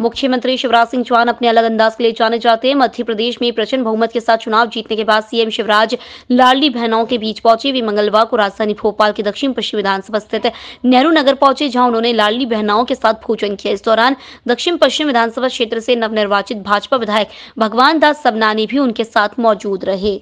मुख्यमंत्री शिवराज सिंह चौहान अपने अलग अंदाज के लिए जाने जाते हैं मध्य प्रदेश में प्रचंड बहुमत के साथ चुनाव जीतने के बाद सीएम शिवराज लाडली बहनों के बीच पहुंचे वे मंगलवार को राजधानी भोपाल के दक्षिण पश्चिम विधानसभा स्थित नेहरू नगर पहुंचे जहां उन्होंने लाडली बहनाओं के साथ भोजन किया इस दौरान दक्षिण पश्चिम विधानसभा क्षेत्र से नवनिर्वाचित भाजपा विधायक भगवान दास सबनानी भी उनके साथ मौजूद रहे